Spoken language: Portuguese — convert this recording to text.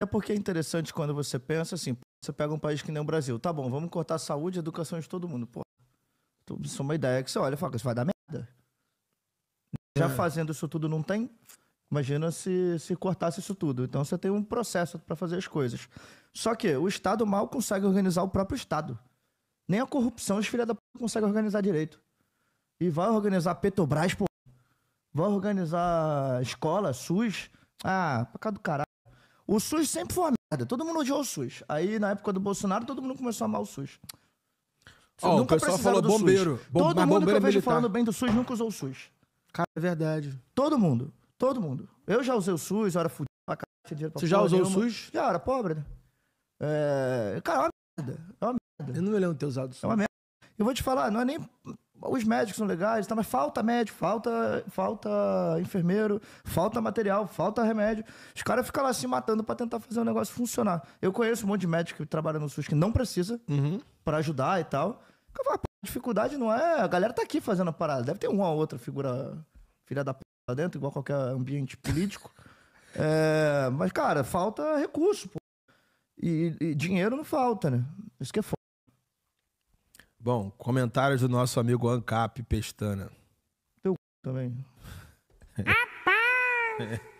É porque é interessante quando você pensa assim, você pega um país que nem o Brasil, tá bom, vamos cortar a saúde e educação de todo mundo. Pô, isso é uma ideia que você olha e fala, isso vai dar merda. É. Já fazendo isso tudo não tem, imagina se, se cortasse isso tudo. Então você tem um processo para fazer as coisas. Só que o Estado mal consegue organizar o próprio Estado. Nem a corrupção os filhos da p... conseguem organizar direito. E vai organizar Petrobras, pô. Vai organizar escola, SUS. Ah, pra cá do caralho. O SUS sempre foi uma merda. Todo mundo odiou o SUS. Aí, na época do Bolsonaro, todo mundo começou a amar o SUS. Ó, oh, o pessoal falou bombeiro. Bom, todo é mundo bombeiro que eu vejo falando bem do SUS nunca usou o SUS. Cara, é verdade. Todo mundo. Todo mundo. Eu já usei o SUS, eu era fudido pra caralho, tinha pra Você já usou nenhuma. o SUS? Já, era pobre, né? É... Cara, é uma merda. É uma merda. Eu não me lembro de ter usado o SUS. É uma merda. Eu vou te falar, não é nem os médicos são legais, tá, mas falta médico, falta, falta enfermeiro, falta material, falta remédio. Os caras ficam lá se matando para tentar fazer o negócio funcionar. Eu conheço um monte de médico que trabalha no SUS que não precisa uhum. para ajudar e tal. a dificuldade não é. A galera tá aqui fazendo a parada. Deve ter uma ou outra figura filha da p lá dentro, igual qualquer ambiente político. é, mas, cara, falta recurso, pô. E, e dinheiro não falta, né? Isso que é foda. Bom, comentários do nosso amigo Ancap Pestana. Teu c... também. Rapaz!